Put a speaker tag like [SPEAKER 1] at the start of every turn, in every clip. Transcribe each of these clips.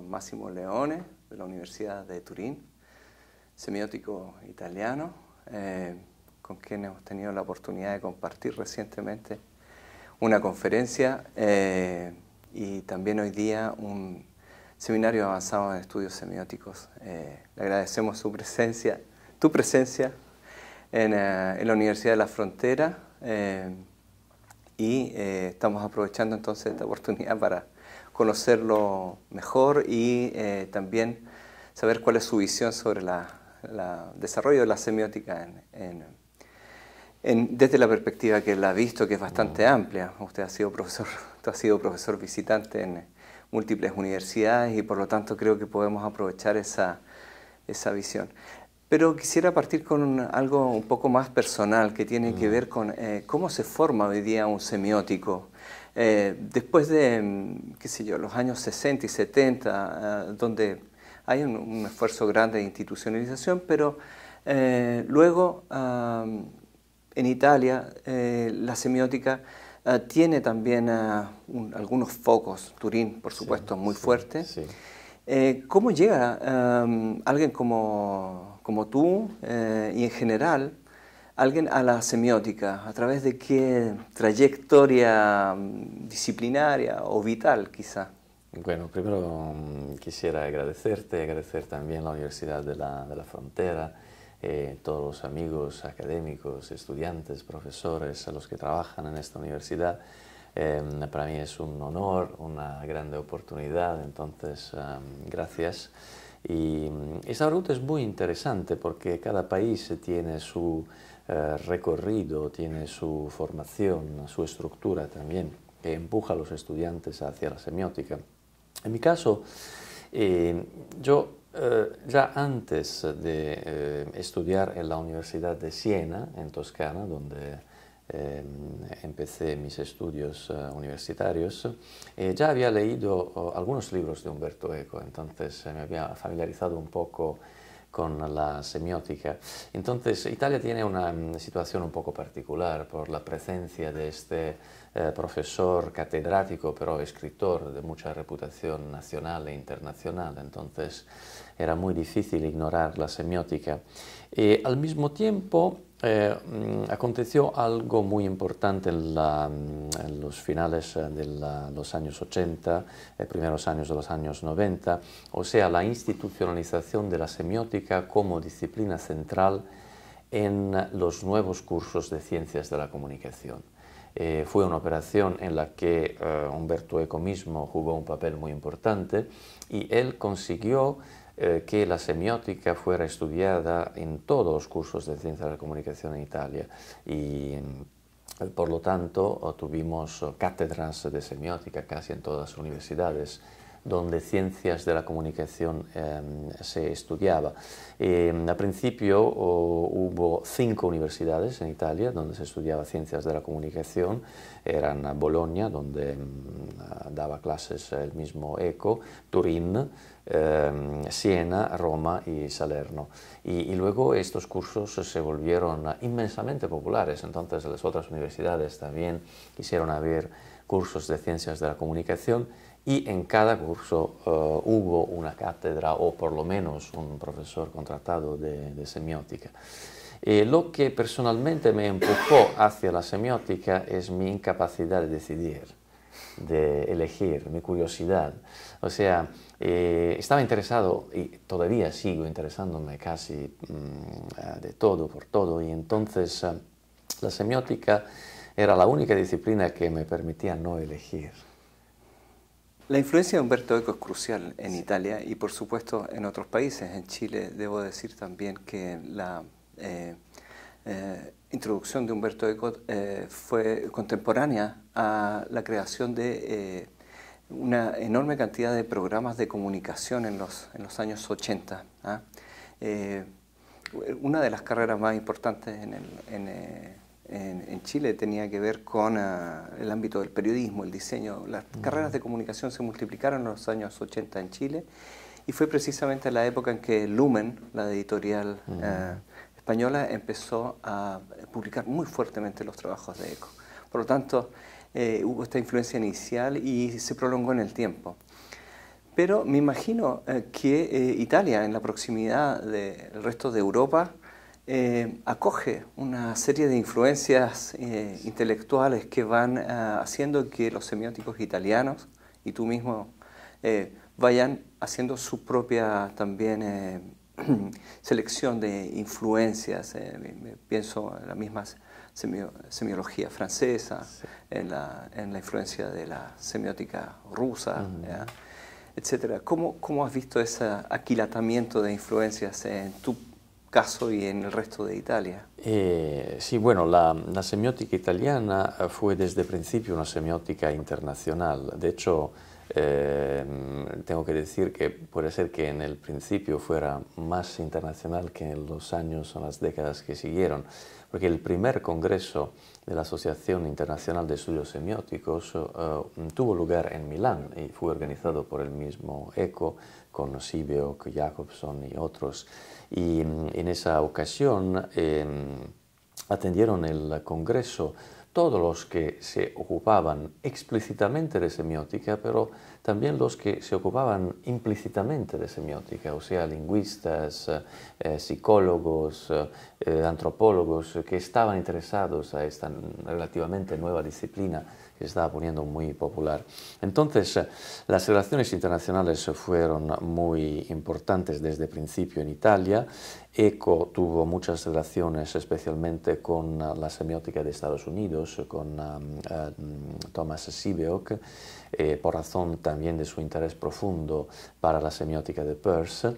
[SPEAKER 1] Máximo Leone de la Universidad de Turín, semiótico italiano, eh, con quien hemos tenido la oportunidad de compartir recientemente una conferencia eh, y también hoy día un seminario avanzado en estudios semióticos. Eh, le agradecemos su presencia, tu presencia en, en la Universidad de la Frontera y estamos aprovechando entonces esta oportunidad para conocerlo mejor y eh, también saber cuál es su visión sobre el desarrollo de la semiótica desde la perspectiva que él ha visto, que es bastante mm. amplia. Usted ha sido profesor, sido profesor visitante en múltiples universidades y por lo tanto creo que podemos aprovechar esa, visión. Pero quisiera partir con algo un poco más personal que tiene que mm. ver con eh, cómo se forma hoy día un semiótico eh, después de, mm, yo, los años 60 y 70, eh, donde hay un, esfuerzo grande de institucionalización, pero eh, luego ah, en Italia la semiótica tiene también ah, algunos focos, Turín por supuesto muy fuerte. ¿Cómo llega ah, alguien como tú y en general alguien a la semiótica, a través de qué trayectoria mm, disciplinaria o vital quizá.
[SPEAKER 2] Bueno, primero mm, quisiera agradecerte, agradecer también la Universidad de la, de la Frontera, a eh, todos los amigos académicos, estudiantes, profesores, a los que trabajan en esta universidad. Em, para mí es un honor, una grande oportunidad, entonces gracias. Y mm, esa ruta es muy interesante porque cada país tiene su, eh, recorrido, tiene su formación, su estructura también, que empuja a los estudiantes hacia la semiótica. En mi caso, eh, yo eh, ya antes de estudiar en la Universidad de Siena, en Toscana, donde empecé mis estudios universitarios, ya había leído oh, algunos libros de Humberto Eco, entonces me había familiarizado un poco con la semiótica. Entonces, Italia tiene una mm, situación un poco particular por la presencia de este eh, profesor catedrático, pero escritor de mucha reputación nacional e internacional. Entonces, era muy difícil ignorar la semiótica. y eh, al mismo tiempo, eh, mm, aconteció algo muy importante en, mm, los finales eh, de los años 80, primeros años de los años 90, o sea, la institucionalización de la semiótica como disciplina central en los nuevos cursos de ciencias de la comunicación. fue una operación en la que Humberto Eco mismo jugó un papel muy importante y él consiguió eh, que la semiótica fuera estudiada en todos los cursos de ciencia de la comunicación en Italia y por lo tanto tuvimos cátedras de semiótica casi en todas las universidades donde ciencias de la comunicación em, se estudiaba. Eh, al principio hubo cinco universidades en Italia donde se estudiaba ciencias de la comunicación. Eran Bolonia, donde em, daba clases el mismo Eco, Turín, Siena, Roma y Salerno. Y, y, luego estos cursos se volvieron inmensamente populares, entonces las otras universidades también quisieron haber cursos de ciencias de la comunicación y en cada curso eh, hubo una cátedra o por lo menos un profesor contratado de, semiótica. Eh, lo que personalmente me empujó hacia la semiótica es mi incapacidad de decidir, de elegir, mi curiosidad. O sea, eh, estaba interesado y todavía sigo interesándome casi mm, de todo, por todo, y entonces la semiótica era la única disciplina que me permitía no elegir. La
[SPEAKER 1] influencia de Humberto Eco es crucial en Italia y por supuesto en otros países. En Chile debo decir también que la eh, eh, introducción de Humberto Eco eh, fue contemporánea a la creación de una enorme cantidad de programas de comunicación en los, años 80. ¿ah? una de las carreras más importantes en el, en, Chile tenía que ver con ah, el ámbito del periodismo, el diseño. Las mm. carreras de comunicación se multiplicaron en los años 80 en Chile y fue precisamente la época en que Lumen, la editorial mm. ah, española, empezó a publicar muy fuertemente los trabajos de ECO. Por lo tanto, eh, hubo esta influencia inicial y se prolongó en el tiempo. Pero me imagino eh, que eh, Italia, en la proximidad del resto de Europa, eh, acoge una serie de influencias eh, intelectuales que van eh, haciendo que los semióticos italianos y tú mismo vayan haciendo su propia también selección de influencias. pienso en la misma semiología francesa, en, la, influencia de la semiótica rusa. etc. ¿Cómo, ¿Cómo, has visto ese aquilatamiento de influencias en tu Caso y en el resto de Italia.
[SPEAKER 2] Eh, sí, bueno, la, semiótica italiana fue desde el principio una semiótica internacional. De hecho, eh, tengo que decir que puede ser que en el principio fuera más internacional que en los años o las décadas que siguieron, porque el primer congreso de la Asociación Internacional de Estudios Semióticos eh, tuvo lugar en Milán y fue organizado por el mismo ECO con Sibio Jacobson y otros y mm, en esa ocasión em, atendieron el Congreso todos los que se ocupaban explícitamente de semiótica, pero también los que se ocupaban implícitamente de semiótica, o sea, lingüistas, eh, eh, psicólogos, eh, antropólogos que estaban interesados a esta relativamente nueva disciplina estaba poniendo muy popular. Entonces, eh, las relaciones internacionales fueron muy importantes desde principio en Italia ECO tuvo muchas relaciones, especialmente con ah, la semiótica de Estados Unidos, con ah, mm, Thomas Sibeok, eh, por razón también de su interés profundo para la semiótica de Peirce.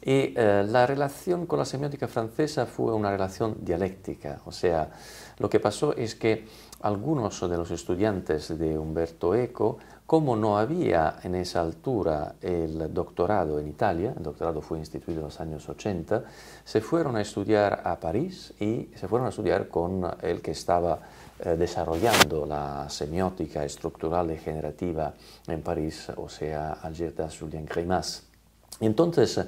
[SPEAKER 2] Y eh, la relación con la semiótica francesa fue una relación dialéctica, o sea, lo que pasó es que algunos de los estudiantes de Humberto Eco como no había en esa altura el doctorado en Italia, el doctorado fue instituido en los años 80, se fueron a estudiar a París y se fueron a estudiar con el que estaba eh, desarrollando la semiótica estructural degenerativa generativa en París, o sea, Algirdas Julien Grimas. Entonces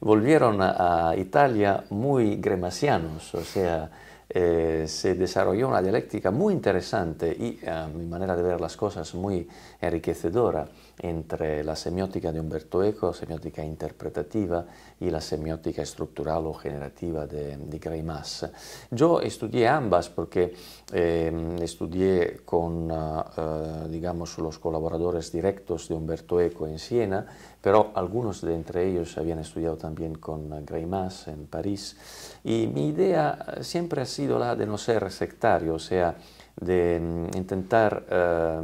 [SPEAKER 2] volvieron a Italia muy gremasianos, o sea, eh, se desarrolló una dialéctica muy interesante y, a mi manera de ver las cosas, muy enriquecedora entre la semiótica de Umberto Eco, semiótica interpretativa, y la semiótica estructural o generativa de, de Mass. Yo estudié ambas porque eh, estudié con, ah, ah, digamos, los colaboradores directos de Umberto Eco en Siena, pero algunos de entre ellos habían estudiado también con Greimas en París. Y mi idea eh, siempre ha sido la de no ser sectario, o sea, de mm, intentar eh,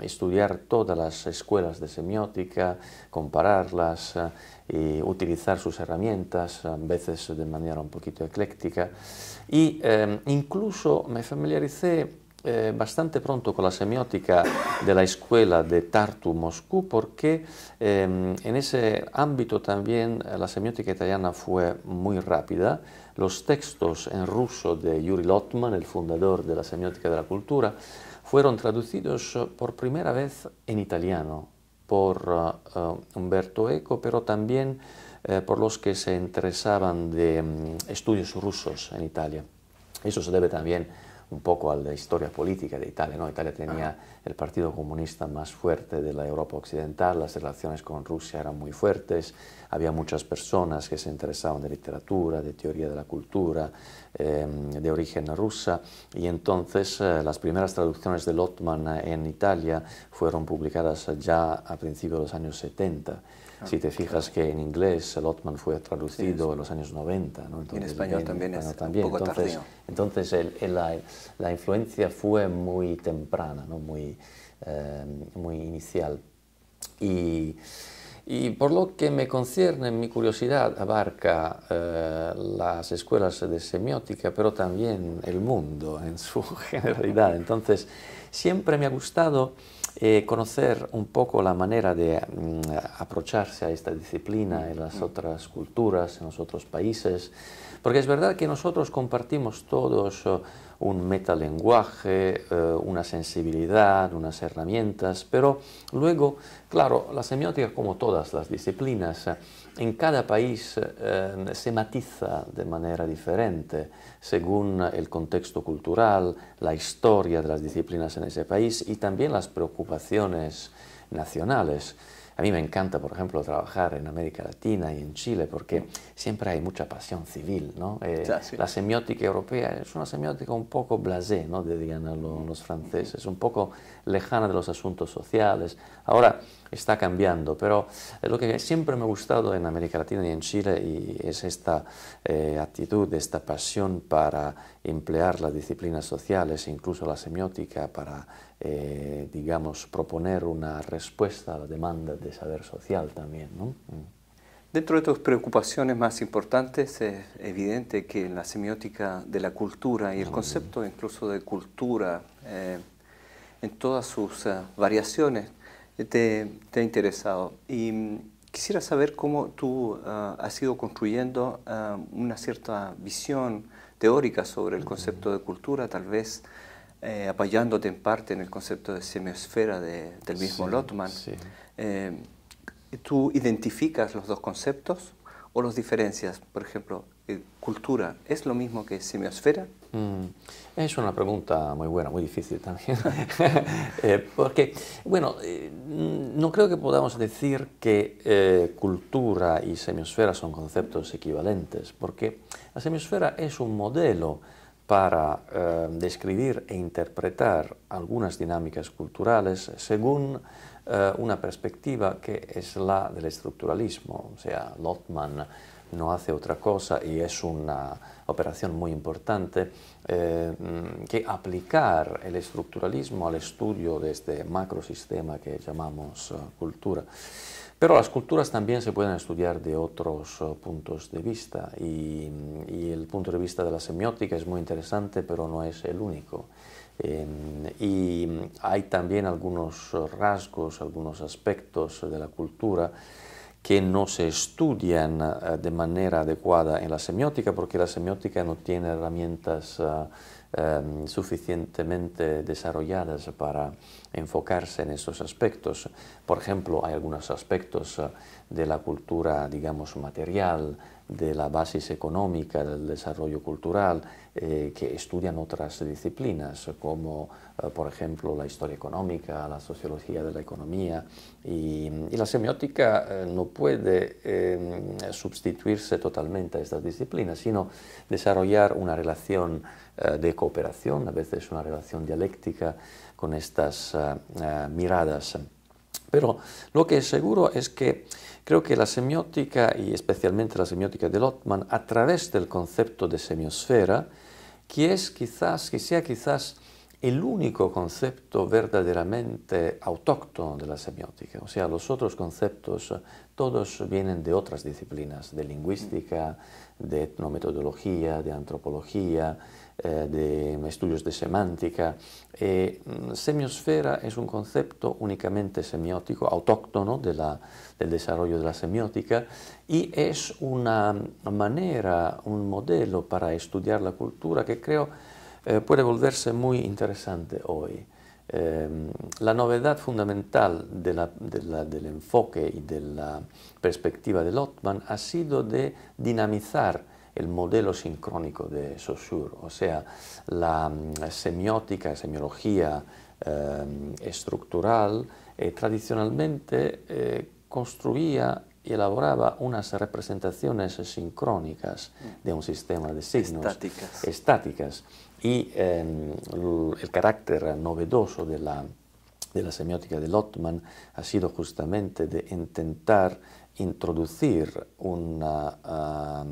[SPEAKER 2] estudiar todas las escuelas de semiótica, compararlas eh, y utilizar sus herramientas, a veces de manera un poquito ecléctica. Y incluso me familiaricé eh, bastante pronto con la semiótica de la escuela de Tartu Moscú porque em, en ese ámbito también eh, la semiótica italiana fue muy rápida. Los textos en ruso de Yuri Lotman, el fundador de la semiótica de la cultura, fueron traducidos eh, por primera vez en italiano por Umberto Humberto Eco, pero también por los que se interesaban de mm, estudios rusos en Italia. Eso se debe también un poco a la historia política de Italia. ¿no? Italia tenía el partido comunista más fuerte de la Europa occidental, las relaciones con Rusia eran muy fuertes, había muchas personas que se interesaban de literatura, de teoría de la cultura, em, de origen rusa, y entonces eh, las primeras traducciones de Lotman eh, en Italia fueron publicadas ya a principios de los años 70. Si te fijas que en inglés Lotman fue traducido en los años 90, ¿no? en español también es también. un poco entonces, tardío. Entonces la, influencia fue muy temprana, em, muy, inicial. Y, por lo que me concierne, mi curiosidad abarca eh, las escuelas de semiótica, pero también el mundo en su generalidad. Entonces siempre me ha gustado eh, conocer un poco la manera de mm, aprocharse a esta disciplina en las otras culturas, en los otros países, porque es verdad que nosotros compartimos todos eh, un metalenguaje, eh, una sensibilidad, unas herramientas, pero luego, claro, la semiótica, como todas las disciplinas, en cada país eh, se matiza de manera diferente según el contexto cultural, la historia de las disciplinas en ese país y también las preocupaciones nacionales. A mí me encanta, por ejemplo, trabajar en América Latina y en Chile porque siempre hay mucha pasión civil. ¿no? Eh, la semiótica europea es una semiótica un poco blasé, ¿no? dirían los franceses, un poco lejana de los asuntos sociales. Ahora está cambiando, pero lo que siempre me ha gustado en América Latina y en Chile es esta eh, actitud, esta pasión para emplear las disciplinas sociales, incluso la semiótica, para eh, digamos, proponer una respuesta a la demanda de saber social también. Mm.
[SPEAKER 1] Dentro de tus preocupaciones más importantes es evidente que la semiótica de la cultura y el concepto incluso de cultura eh, en todas sus eh, variaciones eh, te, te, ha interesado. Y mm, quisiera saber cómo tú has ido construyendo una cierta visión teórica sobre el concepto de cultura, tal vez eh, apoyándote en parte en el concepto de semiosfera del mismo Lotman, eh, ¿tú identificas los dos conceptos o los diferencias? Por ejemplo, eh, ¿cultura es lo mismo que semiosfera?
[SPEAKER 2] Mm, es una pregunta muy buena, muy difícil también, porque, bueno, no creo que podamos decir que cultura y semiosfera son conceptos equivalentes, porque la semiosfera es un modelo, para eh, describir e interpretar algunas dinámicas culturales según eh, una perspectiva que es la del estructuralismo. O sea, Lotman no hace otra cosa y es una operación muy importante eh, que aplicar el estructuralismo al estudio de este macrosistema que llamamos cultura. Pero las culturas también se pueden estudiar de otros eh, puntos de vista mm, y, el punto de vista de la semiótica es muy interesante, pero no es el único. Em, y mm, hay también algunos rasgos, algunos aspectos de la cultura que no se estudian eh, de manera adecuada en la semiótica, porque la semiótica no tiene herramientas ah, Em, suficientemente desarrolladas para enfocarse en esos aspectos. Por ejemplo, hay algunos aspectos eh, de la cultura, digamos, material, de la base económica, del desarrollo cultural, eh, que estudian otras disciplinas, como eh, por ejemplo la historia económica, la sociología de la economía, y, la semiótica eh, no puede sustituirse totalmente a estas disciplinas, sino desarrollar una relación de cooperación, a veces una relación dialéctica con estas miradas. Pero lo que es seguro es que Creo que la semiótica, y especialmente la semiótica de Lotman, a través del concepto de semiosfera, que, es quizás, que sea quizás el único concepto verdaderamente autóctono de la semiótica. O sea, los otros conceptos todos vienen de otras disciplinas, de lingüística, de etnometodología, de antropología, eh, de estudios de semántica. Eh, semiosfera es un concepto únicamente semiótico, autóctono del desarrollo de la semiótica y es una manera, un modelo para estudiar la cultura que creo eh, puede volverse muy interesante hoy. Em, la novedad fundamental del enfoque y de la perspectiva de Lotman ha sido de dinamizar el modelo sincrónico de Saussure, o sea, la mm, semiótica, semiología em, estructural, eh, tradicionalmente eh, construía y elaboraba unas representaciones sincrónicas de un sistema de signos estáticas, y em, el carácter novedoso de la, de semiótica de Lotman ha sido justamente de intentar introducir una,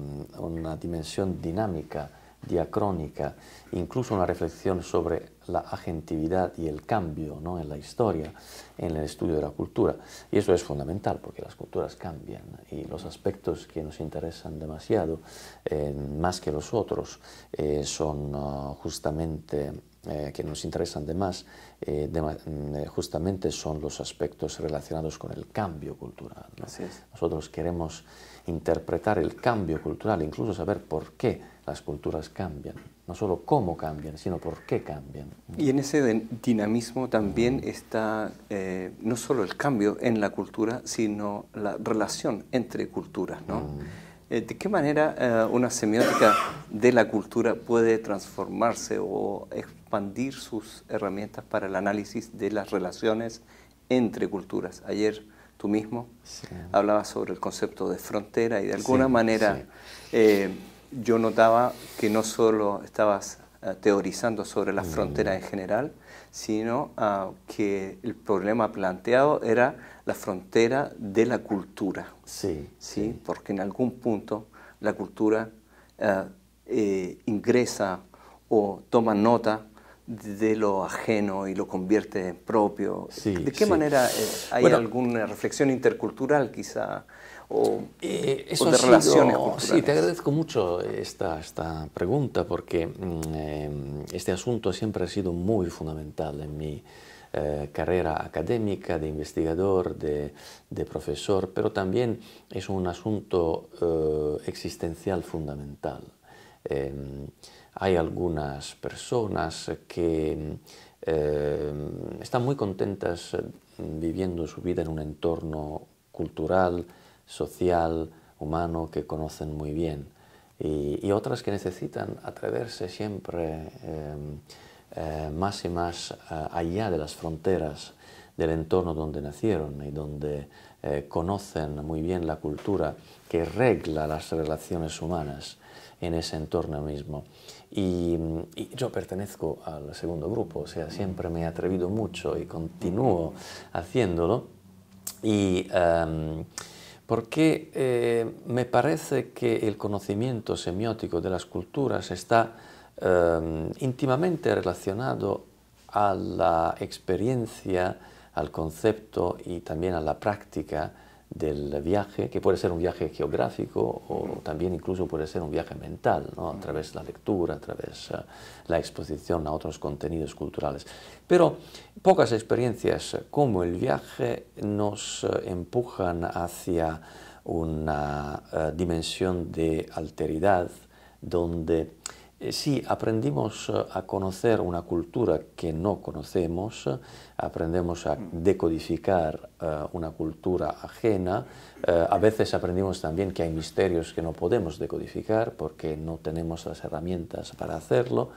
[SPEAKER 2] dimensión dinámica, diacrónica, incluso una reflexión sobre la agentividad y el cambio ¿no? en la historia, en el estudio de la cultura. Y eso es fundamental porque las culturas cambian y los aspectos que nos interesan demasiado, eh, más que los otros, eh, son ah, justamente eh, que nos interesan de más, eh, eh, justamente son los aspectos relacionados con el cambio cultural. Nosotros queremos interpretar el cambio cultural, incluso saber por qué las culturas cambian, no solo cómo cambian, sino por qué cambian. Y en
[SPEAKER 1] ese dinamismo también está eh, no solo el cambio en la cultura, sino la relación entre culturas, ¿no? Eh, ¿De qué manera eh, una semiótica de la cultura puede transformarse o expandir sus herramientas para el análisis de las relaciones entre culturas? Ayer tú mismo hablabas sobre el concepto de frontera y de alguna manera eh, yo notaba que no solo estabas teorizando sobre las frontera fronteras mm. en general, sino ah, que el problema planteado era la frontera de la cultura. Sí. ¿sí? Porque en algún punto la cultura ah, eh, ingresa o toma nota de lo ajeno y lo convierte en propio. ¿De qué manera eh, hay alguna reflexión intercultural quizá o, eh, eso relaciones Sí, te
[SPEAKER 2] agradezco mucho esta, esta pregunta porque mm, eh, este asunto siempre ha sido muy fundamental en mi eh, carrera académica, de investigador, de, profesor, pero también es un asunto existencial fundamental. Em, hay algunas personas que em, están muy contentas viviendo su vida en un entorno cultural social, humano, que conocen muy bien. Y, otras que necesitan atreverse siempre em, eh, más y más eh, allá de las fronteras del entorno donde nacieron y donde eh, conocen muy bien la cultura que regla las relaciones humanas en ese entorno mismo. Y, yo pertenezco al segundo grupo, o sea, siempre me he atrevido mucho y continúo haciéndolo. Y, em, porque eh, me parece que el conocimiento semiótico de las culturas está eh, íntimamente relacionado a la experiencia, al concepto y también a la práctica del viaje, que puede ser un viaje geográfico o también incluso puede ser un viaje mental, ¿no? a través de la lectura, a través de eh, la exposición a otros contenidos culturales. Pero pocas experiencias como el viaje nos eh, empujan hacia una eh, dimensión de alteridad donde eh, si aprendimos eh, a conocer una cultura que no conocemos, eh, aprendemos a decodificar una cultura ajena, a veces aprendimos también que hay misterios que no podemos decodificar porque no tenemos las herramientas para hacerlo,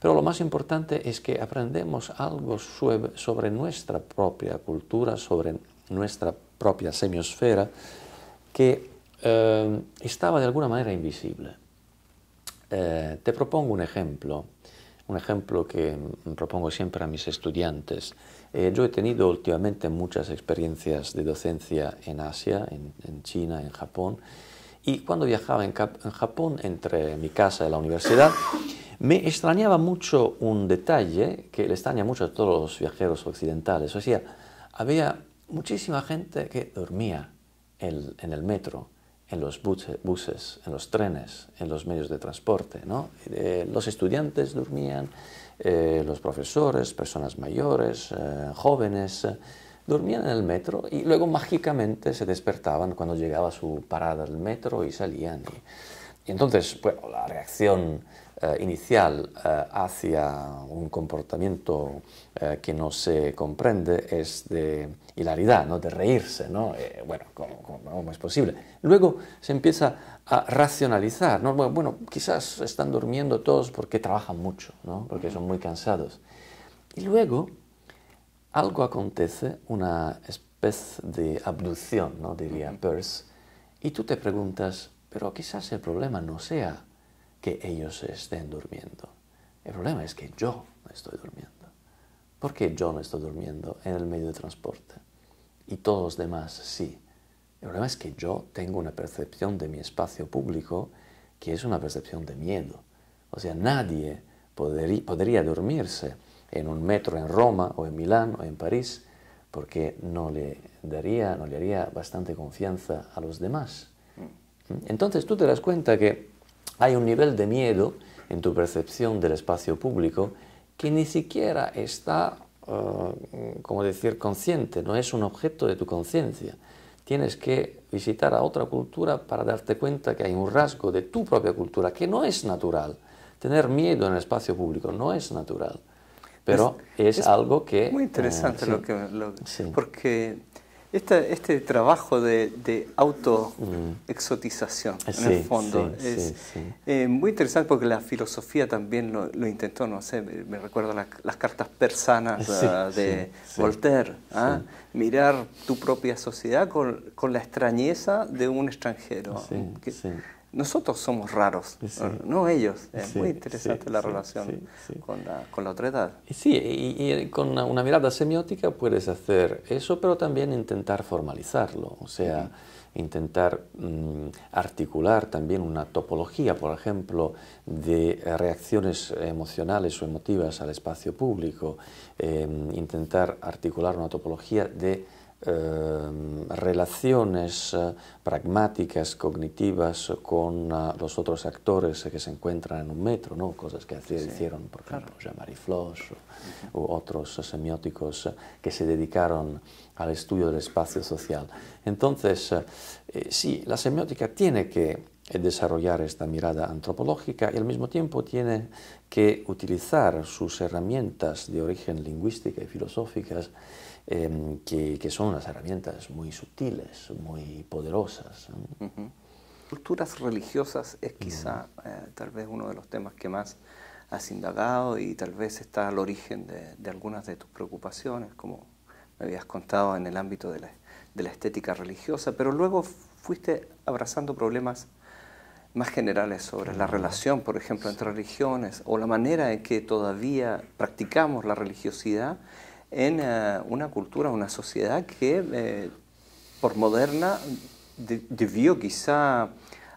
[SPEAKER 2] pero lo más importante es que aprendemos algo sobre nuestra propia cultura, sobre nuestra propia semiosfera, que estaba de alguna manera invisible. Eh, te propongo un ejemplo, un ejemplo que propongo siempre a mis estudiantes. Eh, yo he tenido últimamente muchas experiencias de docencia en Asia, en, China, en Japón, y cuando viajaba en, en Japón entre mi casa y la universidad, me extrañaba mucho un detalle que le extraña mucho a todos los viajeros occidentales. O sea, había muchísima gente que dormía en el metro en los buses, en los trenes, en los medios de transporte. ¿no? Eh, los estudiantes dormían, eh, los profesores, personas mayores, eh, jóvenes, dormían en el metro y luego mágicamente se despertaban cuando llegaba su parada del metro y salían. y entonces, bueno, la reacción eh, inicial eh, hacia un comportamiento eh, que no se comprende es de hilaridad, ¿no? de reírse, ¿no? bueno, ¿cómo, es posible? Luego se empieza a racionalizar, ¿no? bueno, quizás están durmiendo todos porque trabajan mucho, ¿no? porque son muy cansados. Y luego algo acontece, una especie de abducción, ¿no? diría Peirce, y tú te preguntas, pero quizás el problema no sea que ellos estén durmiendo. El problema es que yo no estoy durmiendo. ¿Por qué yo no estoy durmiendo en el medio de transporte? Y todos los demás sí. El problema es que yo tengo una percepción de mi espacio público que es una percepción de miedo. O sea, nadie podría, podría dormirse en un metro en Roma o en Milán o en París porque no le daría, no le haría bastante confianza a los demás. Mm. ¿Mm? Entonces tú te das cuenta que hay un nivel de miedo en tu percepción del espacio público que ni siquiera está, eh, como decir, consciente, no es un objeto de tu conciencia. Tienes que visitar a otra cultura para darte cuenta que hay un rasgo de tu propia cultura que no es natural. Tener miedo en el espacio público no es natural, pero es, algo que... Muy interesante eh, lo que... Porque este
[SPEAKER 1] trabajo de, auto-exotización, mm. en el fondo, es eh, muy interesante porque la filosofía también lo, intentó, no sé, me recuerda las cartas persanas ah, de Voltaire, ah, mirar tu propia sociedad con, con, la extrañeza de un extranjero. Que, nosotros somos raros,
[SPEAKER 2] no ellos. Es muy interesante la relación con la, otra edad. Sí, y, eh, con una, mirada semiótica puedes hacer eso, pero también intentar formalizarlo, o sea, intentar mm, articular también una topología, por ejemplo, de reacciones emocionales o emotivas al espacio público, eh, intentar articular una topología de eh, relaciones eh, pragmáticas, cognitivas con eh, los otros actores que se encuentran en un metro, ¿no? cosas que hicieron, por ejemplo, claro. Jean-Marie o, u otros semióticos que se dedicaron al estudio del espacio social. Entonces, sí, la semiótica tiene que desarrollar esta mirada antropológica y al mismo tiempo tiene que utilizar sus herramientas de origen lingüística y filosóficas Em, que, son unas herramientas muy sutiles, muy poderosas.
[SPEAKER 1] Culturas religiosas es quizá eh, tal vez uno de los temas que más has indagado y tal vez está al origen de, algunas de tus preocupaciones, como me habías contado en el ámbito de la estética religiosa, pero luego fuiste abrazando problemas más generales sobre la relación, por ejemplo, entre religiones o la manera en que todavía practicamos la religiosidad en eh, una cultura, una sociedad que eh, por moderna debió quizá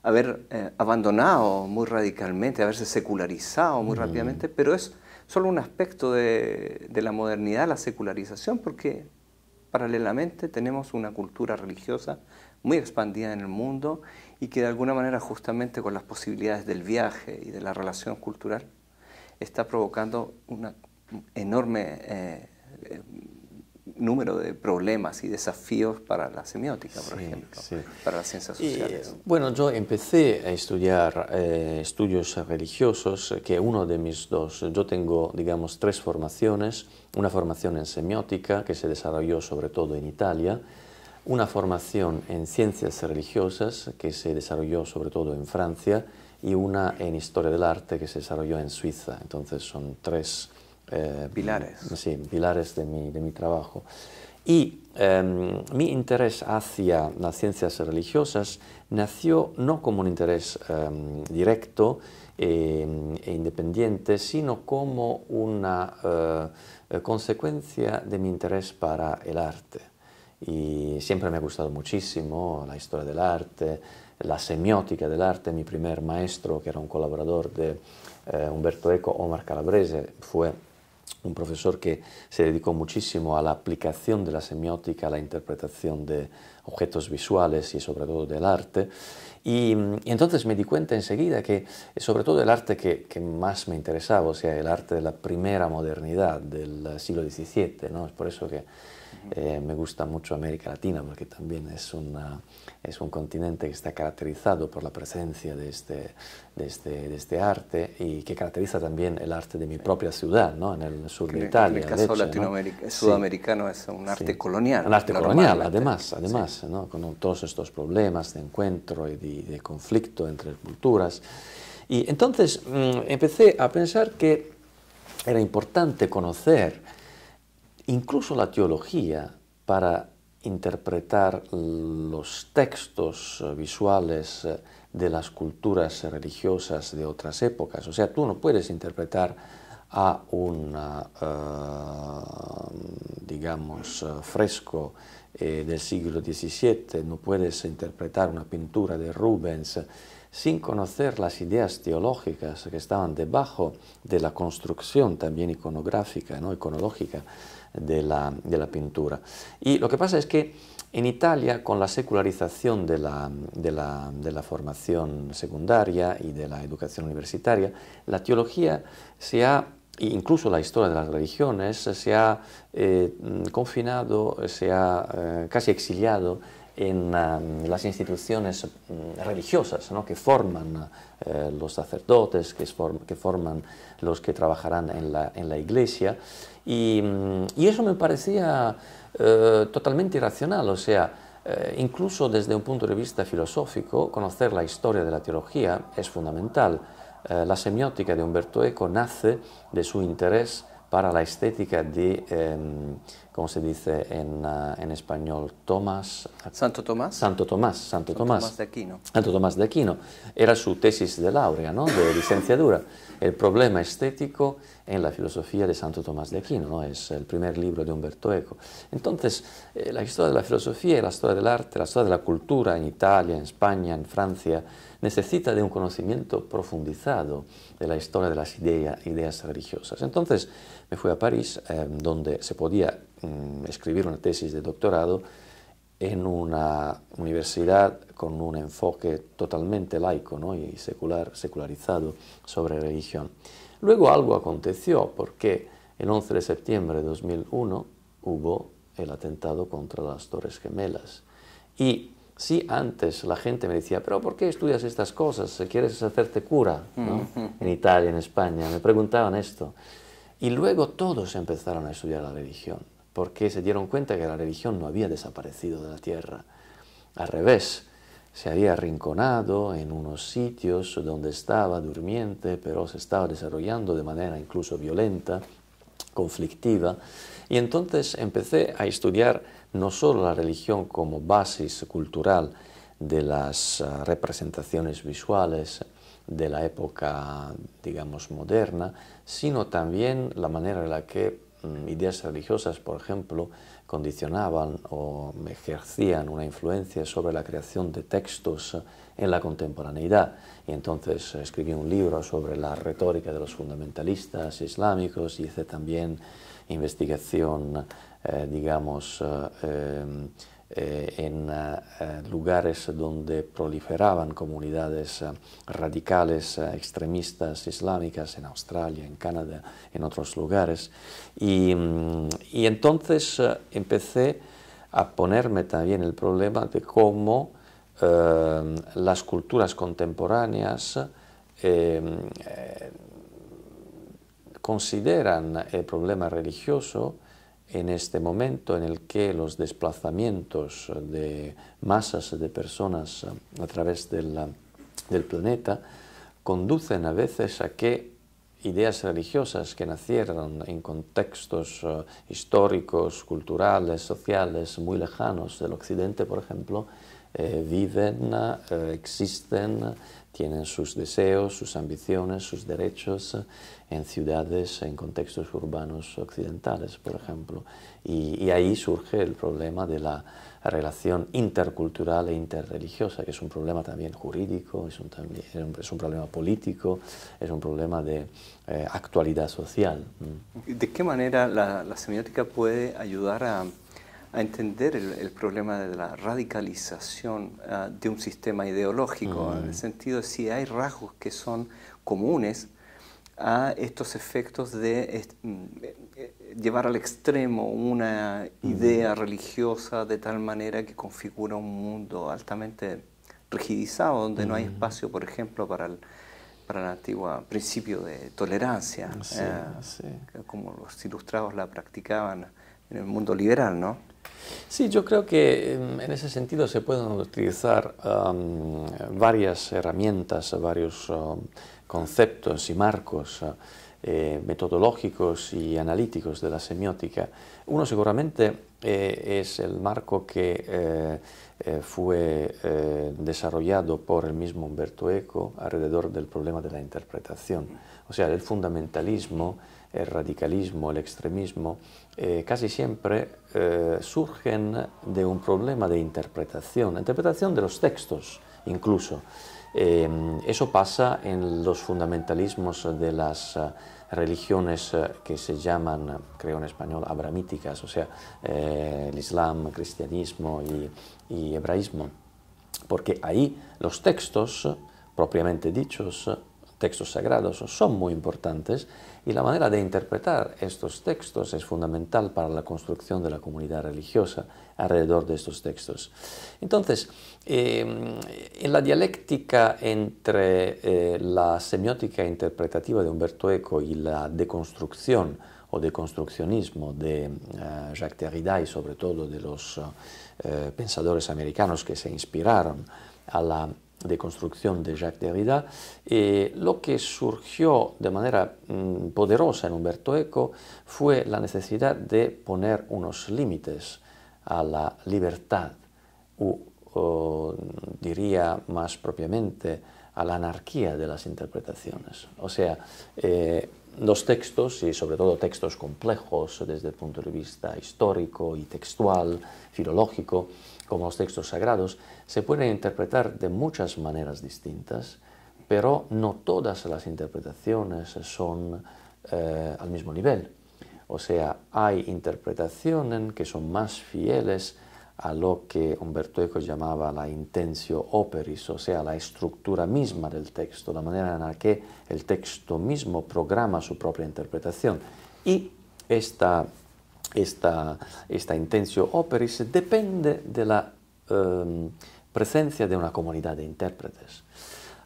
[SPEAKER 1] haber eh, abandonado muy radicalmente, haberse secularizado muy mm. rápidamente, pero es solo un aspecto de, la modernidad, la secularización, porque paralelamente tenemos una cultura religiosa muy expandida en el mundo y que de alguna manera justamente con las posibilidades del viaje y de la relación cultural está provocando una enorme eh, número de problemas y desafíos para la semiótica, por ejemplo, para las ciencias sociales.
[SPEAKER 2] bueno, yo empecé a estudiar eh, estudios religiosos, eh, que uno de mis dos, yo tengo, digamos, tres formaciones, una formación en semiótica, que se desarrolló sobre todo en Italia, una formación en ciencias religiosas, que se desarrolló sobre todo en Francia, y una en historia del arte, que se desarrolló en Suiza. Entonces son tres eh, pilares. Mm, sí, pilares de mi, de mi trabajo. Y em, mi interés hacia las ciencias religiosas nació no como un interés em, directo e, e, independiente, sino como una eh, consecuencia de mi interés para el arte. Y siempre me ha gustado muchísimo la historia del arte, la semiótica del arte. Mi primer maestro, que era un colaborador de eh, Humberto Eco, Omar Calabrese, fue un profesor que se dedicó muchísimo a la aplicación de la semiótica, a la interpretación de objetos visuales y sobre todo del arte. Y, entonces me di cuenta enseguida que sobre todo el arte que, más me interesaba, o sea, el arte de la primera modernidad del siglo XVII, ¿no? es por eso que eh, me gusta mucho América Latina porque también es, es un continente que está caracterizado por la presencia de este, este, este arte y que caracteriza también el arte de mi propia ciudad, ¿no? en el sur de Italia. el sudamericano es un arte colonial. Un arte colonial, además, además con todos estos problemas de encuentro y de, conflicto entre culturas. Y entonces mm, empecé a pensar que era importante conocer Incluso la teología, para interpretar los textos eh, visuales eh, de las culturas religiosas de otras épocas, o sea, tú no puedes interpretar a un, eh, digamos, fresco del siglo XVII, no puedes interpretar una pintura de Rubens sin conocer las ideas teológicas que estaban debajo de la construcción también iconográfica, ¿no? iconológica de la, de la pintura. Y lo que pasa es que en Italia, con la secularización de la, de, la, de la, formación secundaria y de la educación universitaria, la teología se ha, e incluso la historia de las religiones, se ha eh, confinado, se ha eh, casi exiliado en um, las instituciones mm, religiosas ¿no? que forman eh, los sacerdotes, que, que, forman los que trabajarán en la, en la iglesia. Y, mm, y, eso me parecía eh, totalmente irracional, o sea, eh, incluso desde un punto de vista filosófico, conocer la historia de la teología es fundamental. la semiótica de Humberto Eco nace de su interés para la estética de, em, ¿cómo se dice ah, en, español? Tomás. Santo Tomás. Santo Tomás, Santo, Tomás. de Aquino. Santo Tomás de Aquino. Era su tesis de laurea, ¿no? De licenciatura. El problema estético en la filosofía de Santo Tomás de Aquino, Es el primer libro de Humberto Eco. Entonces, eh, la historia de la filosofía y la historia del arte, la historia de la cultura en Italia, en España, en Francia, necesita de un conocimiento profundizado de la historia de las ideas religiosas. Entonces me fui a París, eh, donde se podía mm, escribir una tesis de doctorado en una universidad con un enfoque totalmente laico y secular, secularizado sobre religión. Luego algo aconteció porque el 11 de septiembre de 2001 hubo el atentado contra las Torres Gemelas y Sí, antes la gente me decía, pero ¿por qué estudias estas cosas? ¿Quieres hacerte cura? En Italia, en España, me preguntaban esto. Y luego todos empezaron a estudiar la religión, porque se dieron cuenta que la religión no había desaparecido de la tierra. Al revés, se había arrinconado en unos sitios donde estaba durmiente, pero se estaba desarrollando de manera incluso violenta, conflictiva. Y entonces empecé a estudiar no solo la religión como base cultural de las eh, representaciones visuales de la época, digamos, moderna, sino también la manera en la que mm, ideas religiosas, por ejemplo, condicionaban o ejercían una influencia sobre la creación de textos en la contemporaneidad. Y entonces escribí un libro sobre la retórica de los fundamentalistas islámicos, y hice también investigación eh, digamos, eh, eh, en lugares donde proliferaban comunidades radicales, extremistas islámicas, en Australia, en Canadá, en otros lugares. Y, mm, entonces empecé a ponerme también el problema de cómo las culturas contemporáneas consideran el problema religioso en este momento en el que los desplazamientos de masas de personas eh, a través del, planeta conducen a veces a que ideas religiosas que nacieron en contextos eh, históricos, culturales, sociales muy lejanos del Occidente, por ejemplo, eh, viven, eh, existen, tienen sus deseos, sus ambiciones, sus derechos en ciudades, en contextos urbanos occidentales, por ejemplo. Y, ahí surge el problema de la relación intercultural e interreligiosa, que es un problema también jurídico, es un, también, es un problema político, es un problema de eh, actualidad social.
[SPEAKER 1] ¿De qué manera la semiótica puede ayudar a a entender el, problema de la radicalización ah, de un sistema ideológico, en el mm. sentido de si hay rasgos que son comunes a estos efectos de mm, eh, eh, llevar al extremo una mm. idea religiosa de tal manera que configura un mundo altamente rigidizado, donde no hay espacio, por ejemplo, para el, para el antiguo principio de tolerancia, eh, como los ilustrados la practicaban en el mundo liberal, ¿no?
[SPEAKER 2] Sí, yo creo que em, en ese sentido se pueden utilizar varias herramientas, varios conceptos y marcos. Ah, eh, metodológicos y analíticos de la semiótica. Uno seguramente eh, es el marco que eh, fue desarrollado por el mismo Humberto Eco alrededor del problema de la interpretación. O sea, el fundamentalismo, el radicalismo, el extremismo, casi siempre surgen de un problema de interpretación, interpretación de los textos incluso. Em, eso pasa en los fundamentalismos de las eh, religiones eh, que se llaman, eh, creo en español, abramíticas, o sea, el Islam, cristianismo y, y, hebraísmo, porque ahí los textos, propiamente dichos, textos sagrados, son muy importantes y la manera de interpretar estos textos es fundamental para la construcción de la comunidad religiosa alrededor de estos textos. Entonces, eh, en la dialéctica entre eh, la semiótica interpretativa de Humberto Eco y la deconstrucción o deconstruccionismo de eh, Jacques Derrida y sobre todo de los pensadores americanos que se inspiraron a la de construcción de Jacques Derrida, eh, lo que surgió de manera mm, poderosa en Humberto Eco fue la necesidad de poner unos límites a la libertad, o, diría más propiamente, a la anarquía de las interpretaciones. O sea, eh, los textos, y sobre todo textos complejos desde el punto de vista histórico y textual, filológico, como los textos sagrados, se pueden interpretar de muchas maneras distintas, pero no todas las interpretaciones son eh, al mismo nivel. O sea, hay interpretaciones que son más fieles a lo que Humberto Eco llamaba la intensio operis, o sea, la estructura misma del texto, la manera en la que el texto mismo programa su propia interpretación. Y esta, esta, intensio operis depende de la em, presencia de una comunidad de intérpretes.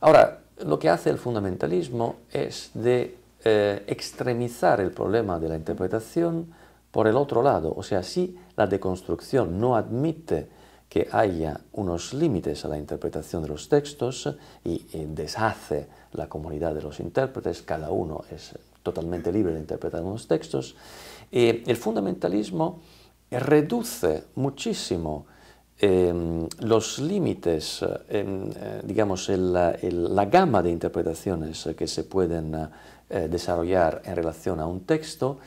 [SPEAKER 2] Ahora, lo que hace el fundamentalismo es de eh, extremizar el problema de la interpretación por el otro lado, o sea, si la deconstrucción no admite que haya unos límites a la interpretación de los textos y, eh, deshace la comunidad de los intérpretes, cada uno es totalmente libre de interpretar unos textos, eh, el fundamentalismo reduce muchísimo em, los límites, eh, em, digamos, la gama de interpretaciones que se pueden desarrollar en relación a un texto,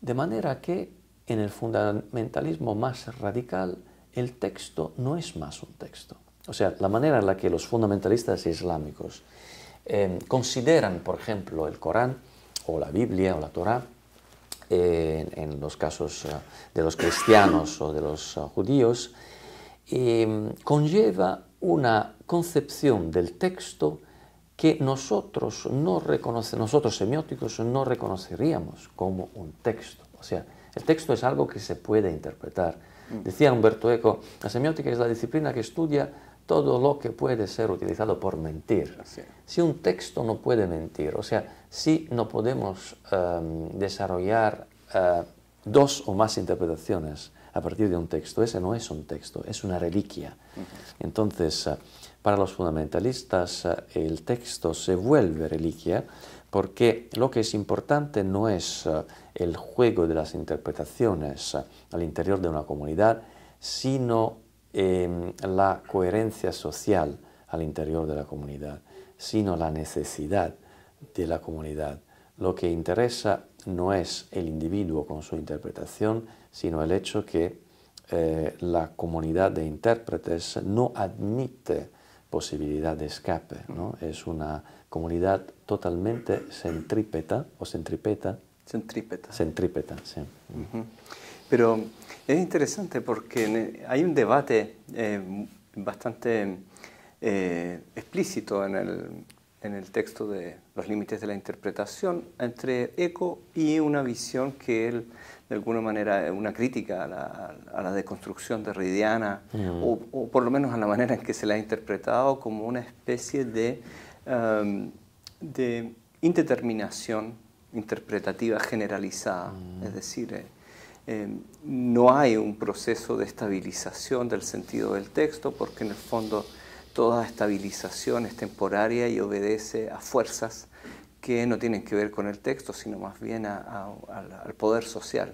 [SPEAKER 2] de manera que en el fundamentalismo más radical el texto no es más un texto. O sea, la manera en la que los fundamentalistas islámicos em, consideran, por ejemplo, el Corán o la Biblia o la Torá, en los casos eh, de los cristianos o de los eh, judíos, em, conlleva una concepción del texto que nosotros no reconoce, nosotros semióticos no reconoceríamos como un texto. O sea, el texto es algo que se puede interpretar. Mm. Decía Humberto Eco, la semiótica es la disciplina que estudia todo lo que puede ser utilizado por mentir. Si un texto no puede mentir, o sea, si no podemos em, desarrollar eh, dos o más interpretaciones a partir de un texto, ese no es un texto, es una reliquia. Entonces, eh, para los fundamentalistas eh, el texto se vuelve reliquia porque lo que es importante no es eh, el juego de las interpretaciones eh, al interior de una comunidad, sino em, la coherencia social al interior de la comunidad, sino la necesidad de la comunidad. Lo que interesa no es el individuo con su interpretación, sino el hecho que la comunidad de intérpretes no admite posibilidad de escape. ¿no? Es una comunidad totalmente centrípeta o centripeta. Centrípeta. Centrípeta, sí.
[SPEAKER 1] Pero es interesante porque eh, hay un debate eh, bastante eh, explícito en el, en el texto de Los Límites de la Interpretación entre Eco y una visión que él, de alguna manera, una crítica a la, a la deconstrucción de mm. o, por lo menos a la manera en que se la ha interpretado como una especie de, em, de indeterminación interpretativa generalizada. Mm. Es decir, eh, em, no hay un proceso de estabilización del sentido del texto porque en el fondo toda estabilización es temporaria y obedece a fuerzas que no tienen que ver con el texto, sino más bien al poder social,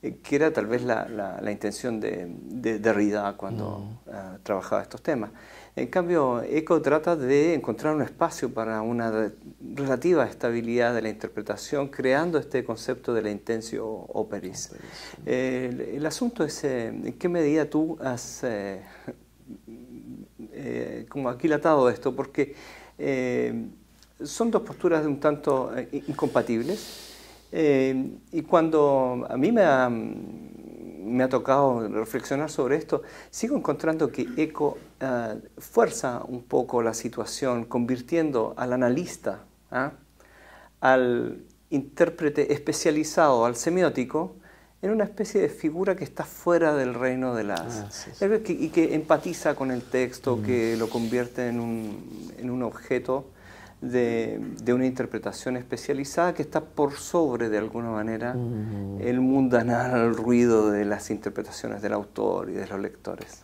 [SPEAKER 1] eh, que era tal vez la, intención de, de, cuando mm. ah, trabajaba estos temas. En cambio, Eco trata de encontrar un espacio para una relativa estabilidad de la interpretación, creando este concepto de la intención operis. Eh, el, asunto es eh, en qué medida tú has eh, como latado esto, porque eh, son dos posturas de un tanto eh, incompatibles. Eh, y cuando a mí me ha, tocado reflexionar sobre esto, sigo encontrando que ECO fuerza un poco la situación, convirtiendo al analista, ¿ah? al intérprete especializado, al semiótico, en una especie de figura que está fuera del reino de las... Ah, y que empatiza con el texto, mm. que lo convierte en un, en un objeto de, de, una interpretación especializada que está por sobre, de alguna manera, mm. el mundanal ruido de las interpretaciones del autor y de los lectores.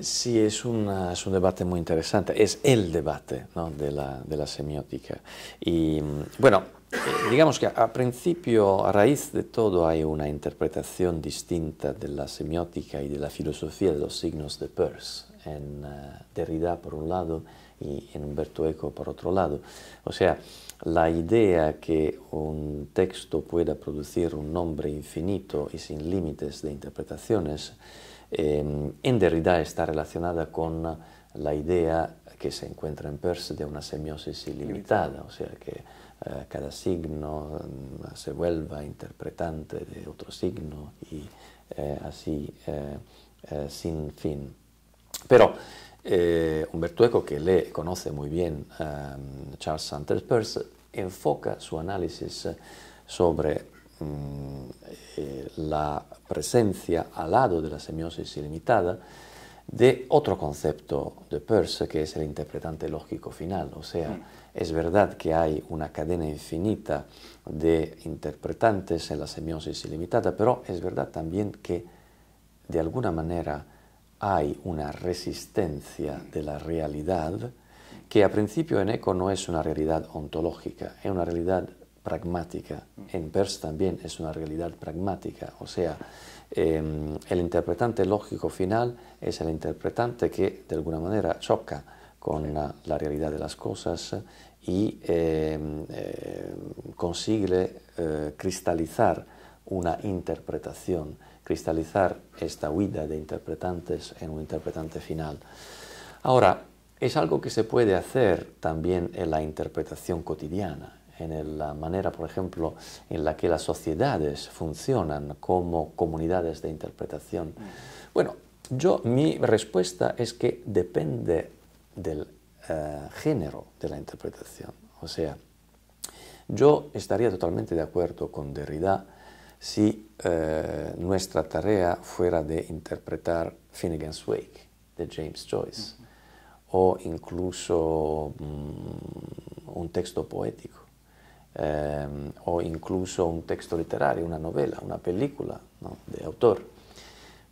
[SPEAKER 2] Sí, es, es, un debate muy interesante. Es el debate ¿no? de, la, de la semiótica. Y mm, bueno, eh, digamos que a principio, a raíz de todo, hay una interpretación distinta de la semiótica y de la filosofía de los signos de Peirce en eh, Derrida por un lado y en Humberto Eco por otro lado. O sea, la idea que un texto pueda producir un nombre infinito y sin límites de interpretaciones em, en Derrida está relacionada con la idea que se encuentra en Peirce de una semiosis ilimitada, o sea que eh, cada signo mm, se vuelva interpretante de otro signo y eh, así eh, sin fin. Pero Humberto Eco, que le conoce muy bien Charles Sanders Peirce, enfoca su análisis sobre mm, la presencia al lado de la semiosis ilimitada de otro concepto de Peirce, que es el interpretante lógico final, o sea, mm. Es verdad que hay una cadena infinita de interpretantes en la semiosis ilimitada, pero es verdad también que de alguna manera hay una resistencia de la realidad que a principio en eco no es una realidad ontológica, es una realidad pragmática. En Peirce también es una realidad pragmática, o sea, em, el interpretante lógico final es el interpretante que de alguna manera choca con la, realidad de las cosas y em, em, consigue eh, cristalizar una interpretación, cristalizar esta huida de interpretantes en un interpretante final. Ahora, es algo que se puede hacer también en la interpretación cotidiana, en la manera, por ejemplo, en la que las sociedades funcionan como comunidades de interpretación. Mm. Bueno, yo mi respuesta es que depende del eh, género de la interpretación. O sea, yo estaría totalmente de acuerdo con Derrida si eh, nuestra tarea fuera de interpretar Finnegan's Wake de James Joyce o incluso mm, un texto poético. Eh, o incluso un texto literario, una novela, una película de autor.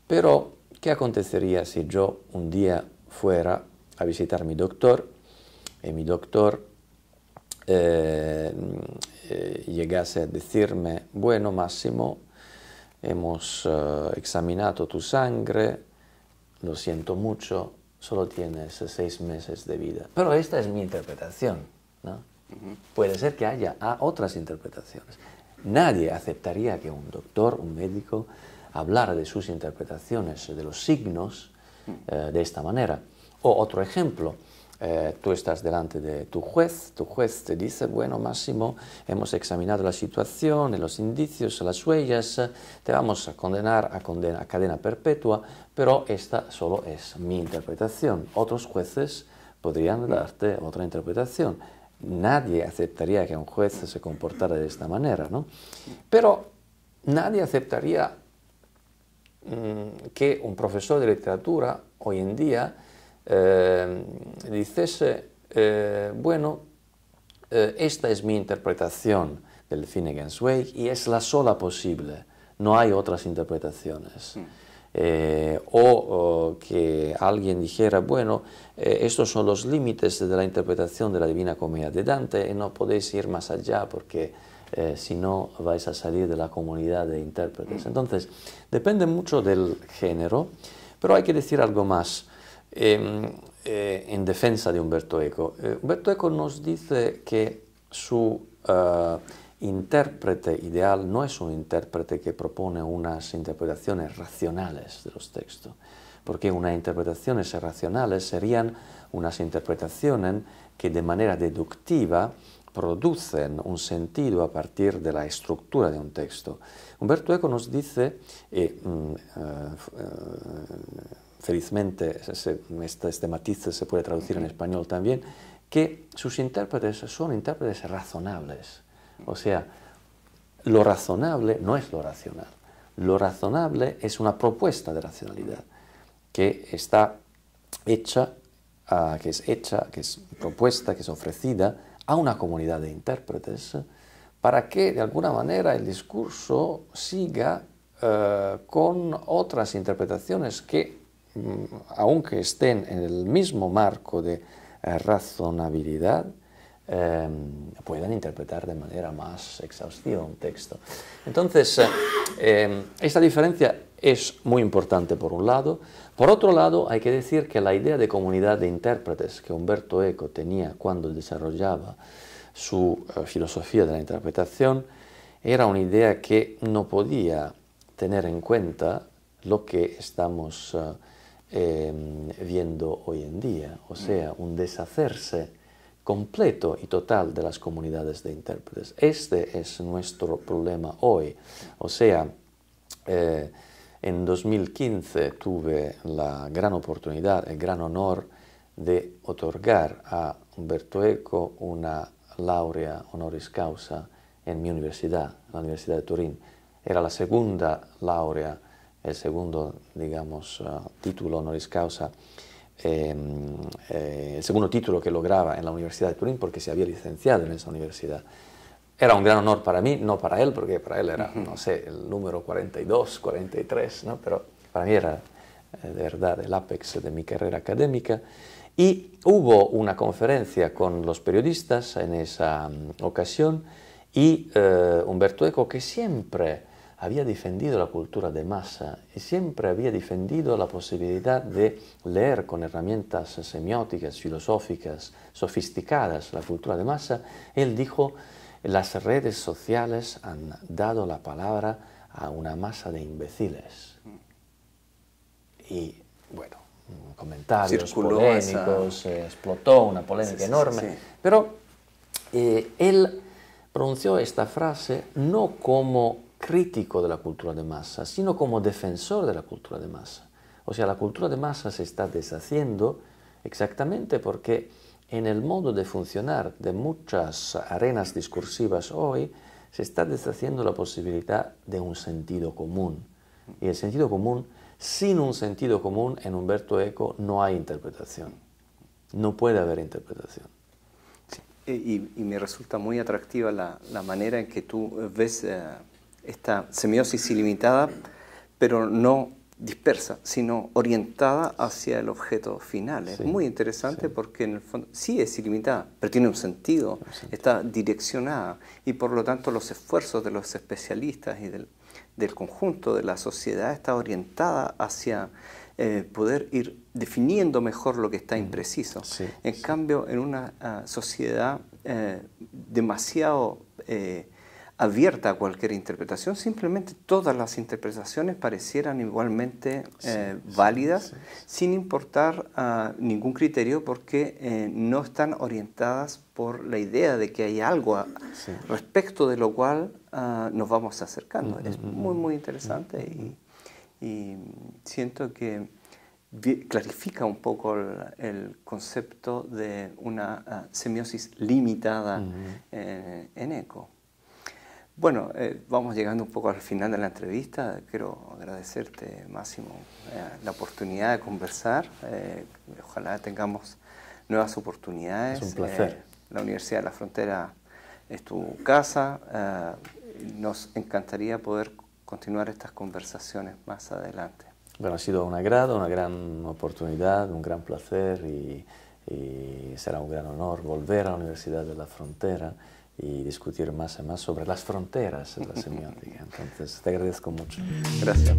[SPEAKER 2] Pero, ¿qué acontecería si yo un día fuera a visitar mi doctor. Y mi doctor eh, eh, llegase a decirme, bueno Máximo, hemos eh, examinado tu sangre, lo siento mucho, solo tienes seis meses de vida. Pero esta es mi interpretación. ¿no? Puede ser que haya ah, otras interpretaciones. Nadie aceptaría que un doctor, un médico, hablara de sus interpretaciones, de los signos, mm. de esta manera. O otro ejemplo, eh, tú estás delante de tu juez, tu juez te dice, bueno Máximo, hemos examinado la situación, los indicios, las huellas, te vamos a condenar a, cadena perpetua, pero esta solo es mi interpretación. Otros jueces podrían darte otra interpretación. Nadie aceptaría que un juez se comportara de esta manera, ¿no? Pero nadie aceptaría mm, que un profesor de literatura hoy en día eh, eh, eh, bueno, eh, esta es mi interpretación del Finnegan's Wake y es la sola posible, no hay otras interpretaciones. Hmm. o, que alguien dijera, bueno, estos son los límites de la interpretación de la Divina Comedia de Dante y no podéis ir más allá porque si no vais a salir de la comunidad de intérpretes. Hmm. Entonces, depende mucho del género, pero hay que decir algo más. Em, eh, en defensa de Humberto Eco. Eh, Humberto Eco nos dice que su eh, intérprete ideal no es un intérprete que propone unas interpretaciones racionales de los textos, porque unas interpretaciones racionales serían unas interpretaciones que de manera deductiva producen un sentido a partir de la estructura de un texto. Humberto Eco nos dice, mm, felizmente este, este, matiz se puede traducir en español también, que sus intérpretes son intérpretes razonables. O sea, lo razonable no es lo racional. Lo razonable es una propuesta de racionalidad que está hecha, ah, que es hecha, que es propuesta, que es ofrecida a una comunidad de intérpretes para que de alguna manera el discurso siga eh, con otras interpretaciones que Mm, aunque estén en el mismo marco de eh, razonabilidad, em, puedan interpretar de manera más exhaustiva un texto. Entonces, eh, em, esta diferencia es muy importante por un lado. Por otro lado, hay que decir que la idea de comunidad de intérpretes que Humberto Eco tenía cuando desarrollaba su eh, filosofía de la interpretación era una idea que no podía tener en cuenta lo que estamos Em, viendo hoy en día, o sea, mm. un deshacerse completo y total de las comunidades de intérpretes. Este es nuestro problema hoy. O sea, eh, en 2015 tuve la gran oportunidad, el gran honor de otorgar a Humberto Eco una laurea honoris causa en mi universidad, la Universidad de Turín. Era la segunda laurea el segundo, digamos, eh, título honoris causa, em, eh, el segundo título que lograba en la Universidad de Turín porque se había licenciado en esa universidad. Era un gran honor para mí, no para él, porque para él era, no sé, el número 42, 43, ¿no? pero para mí era eh, de verdad el ápex de mi carrera académica. Y hubo una conferencia con los periodistas en esa mm, ocasión y Humberto Eco, que siempre había defendido la cultura de masa y siempre había defendido la posibilidad de leer con herramientas semióticas, filosóficas, sofisticadas la cultura de masa, él dijo, las redes sociales han dado la palabra a una masa de imbéciles. Y bueno, comentarios polémicos, explotó una polémica enorme, pero eh, él pronunció esta frase no como crítico de la cultura de masa, sino como defensor de la cultura de masa. O sea, la cultura de masa se está deshaciendo exactamente porque en el modo de funcionar de muchas arenas discursivas hoy se está deshaciendo la posibilidad de un sentido común. Y el sentido común, sin un sentido común, en Humberto Eco no hay interpretación. No puede haber interpretación.
[SPEAKER 1] Y, me resulta muy atractiva la, la manera en que tú ves... Eh, esta semiosis ilimitada, pero no dispersa, sino orientada hacia el objeto final. es muy interesante porque en el fondo sí es ilimitada, pero tiene un sentido, está direccionada y por lo tanto los esfuerzos de los especialistas y del, conjunto de la sociedad está orientada hacia eh, poder ir definiendo mejor lo que está mm. impreciso. en cambio, en una ah, sociedad eh, demasiado... Eh, abierta a cualquier interpretación, simplemente todas las interpretaciones parecieran igualmente eh, válidas, sin importar ah, ningún criterio, porque eh, no están orientadas por la idea de que hay algo respecto de lo cual ah, nos vamos acercando. Mm, es mm, mm, muy, muy interesante y, siento que clarifica un poco el, concepto de una ah, semiosis limitada eh, en eco. Bueno, eh, vamos llegando un poco al final de la entrevista. Quiero agradecerte, Máximo, eh, la oportunidad de conversar. Eh, ojalá tengamos nuevas oportunidades. Es un placer. la Universidad de la Frontera es tu casa. nos encantaría poder continuar estas conversaciones más adelante.
[SPEAKER 2] Bueno, ha sido un agrado, una gran oportunidad, un gran placer y, y será un gran honor volver a la Universidad de la Frontera y discutir más y más sobre las fronteras de la semiótica. Entonces, te agradezco mucho. Gracias,